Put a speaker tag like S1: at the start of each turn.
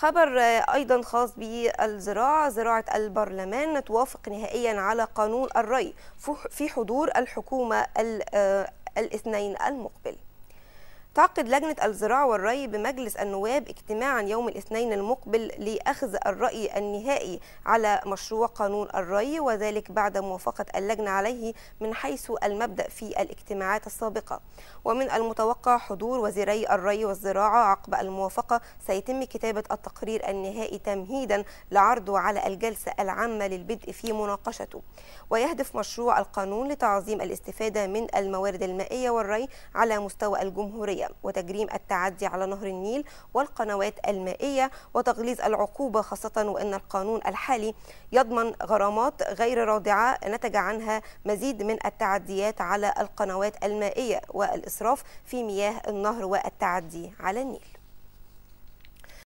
S1: خبر أيضا خاص بالزراعة زراعة البرلمان توافق نهائيا على قانون الري في حضور الحكومة آه، الاثنين المقبل تعقد لجنة الزراعة والري بمجلس النواب اجتماعا يوم الاثنين المقبل لأخذ الرأي النهائي على مشروع قانون الري وذلك بعد موافقة اللجنة عليه من حيث المبدأ في الاجتماعات السابقة ومن المتوقع حضور وزيري الري والزراعة عقب الموافقة سيتم كتابة التقرير النهائي تمهيدا لعرضه على الجلسة العامة للبدء في مناقشته ويهدف مشروع القانون لتعظيم الاستفادة من الموارد المائية والري على مستوى الجمهورية وتجريم التعدي على نهر النيل والقنوات المائية وتغليظ العقوبة خاصة وأن القانون الحالي يضمن غرامات غير رادعة نتج عنها مزيد من التعديات على القنوات المائية والإسراف في مياه النهر والتعدي على النيل